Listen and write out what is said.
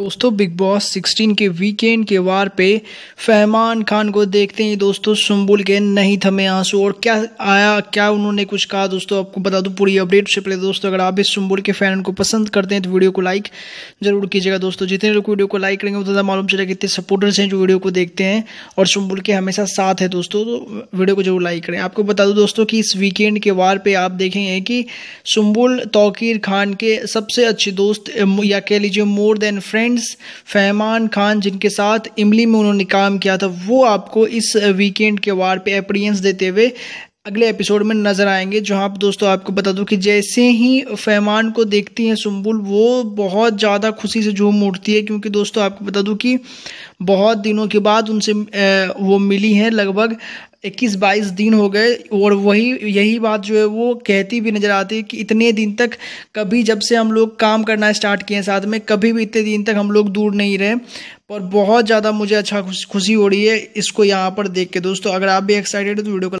दोस्तों big boss 16 के weekend के वार पे फहमान खान को देखते ही दोस्तों सुम्बुल के नहीं थमे आंसू और क्या आया क्या उन्होंने कुछ कहा दोस्तों आपको बता दूं पूरी अपडेट से पहले दोस्तों अगर आप इस सुम्बुल के फैन को पसंद करते हैं तो वीडियो को लाइक जरूर कीजिएगा दोस्तों जितने लोग वीडियो को लाइक करेंगे उतना मालूम चलेगा कितने सपोर्टर्स हैं जो वीडियो को देखते हैं और सुम्बुल के हमेशा साथ है दोस्तों तो वीडियो को जरूर लाइक करें आपको बता दूँ दोस्तों कि इस वीकेंड के वार पर आप देखेंगे कि सुम्बुल तोकीर खान के सबसे अच्छे दोस्त या कह लीजिए मोर देन फ्रेंड फ्रेंड्स फैमान खान जिनके साथ इमली में उन्होंने काम किया था वो आपको इस वीकेंड के वार पे अपीरियंस देते हुए अगले एपिसोड में नज़र आएंगे जहाँ आप दोस्तों आपको बता दूं कि जैसे ही फैमान को देखती हैं सुम्बुल वो बहुत ज़्यादा खुशी से झूम उठती है क्योंकि दोस्तों आपको बता दूं कि बहुत दिनों के बाद उनसे वो मिली हैं लगभग इक्कीस बाईस दिन हो गए और वही यही बात जो है वो कहती भी नज़र आती है कि इतने दिन तक कभी जब से हम लोग काम करना स्टार्ट किए हैं साथ में कभी भी इतने दिन तक हम लोग दूर नहीं रहे और बहुत ज़्यादा मुझे अच्छा खुशी हो रही है इसको यहाँ पर देख के दोस्तों अगर आप भी एक्साइटेड हो तो वीडियो